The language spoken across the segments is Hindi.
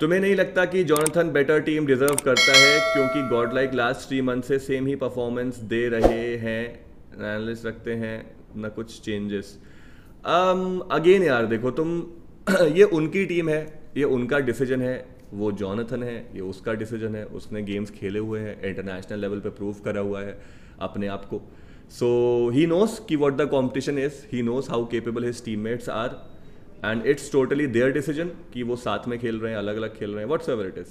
तुम्हें नहीं लगता कि जॉनथन बेटर टीम डिजर्व करता है क्योंकि god like last three month से सेम ही परफॉर्मेंस दे रहे हैं एनालिस्ट रखते हैं ना कुछ चेंजेस अगेन um, यार देखो तुम ये उनकी टीम है ये उनका डिसीजन है वो जॉनथन है ये उसका डिसीजन है उसने गेम्स खेले हुए हैं इंटरनेशनल लेवल पे प्रूव करा हुआ है अपने आप को सो ही नोस कि what the competition is he knows how capable his teammates are and it's totally their decision कि वो साथ में खेल रहे हैं अलग अलग खेल रहे हैं whatever it is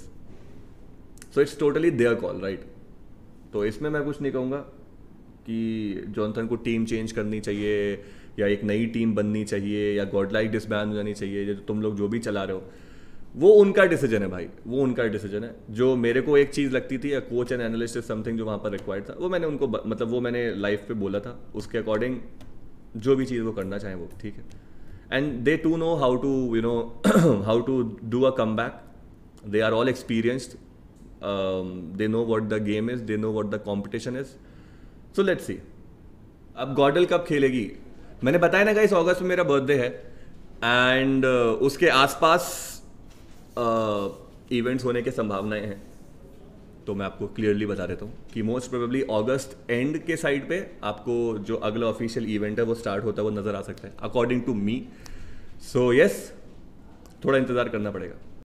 so it's totally their call right तो इसमें मैं कुछ नहीं कहूँगा कि जॉनथन को टीम चेंज करनी चाहिए या एक नई टीम बननी चाहिए या गॉड लाइक डिसबैंड हो जानी चाहिए या तुम लोग जो भी चला रहे हो वो उनका डिसीजन है भाई वो उनका डिसीजन है जो मेरे को एक चीज़ लगती थी या कोच एंड एनालिस्ट समथिंग जो वहाँ पर रिक्वायर्ड था वो मैंने उनको मतलब वो मैंने लाइफ पे बोला था उसके अकॉर्डिंग जो भी चीज़ वो करना चाहें वो ठीक है and they too know how to you know how to do a comeback they are all experienced um, they know what the game is they know what the competition is so let's see अब गॉडल कप खेलेगी मैंने बताया ना गाइस अगस्त में मेरा बर्थडे है एंड uh, उसके आसपास इवेंट्स uh, होने की संभावनाएं हैं तो मैं आपको क्लियरली बता देता हूँ कि मोस्ट प्रोबेबली अगस्त एंड के साइड पे आपको जो अगला ऑफिशियल इवेंट है वो स्टार्ट होता है वो नज़र आ सकता है according to me so yes थोड़ा इंतज़ार करना पड़ेगा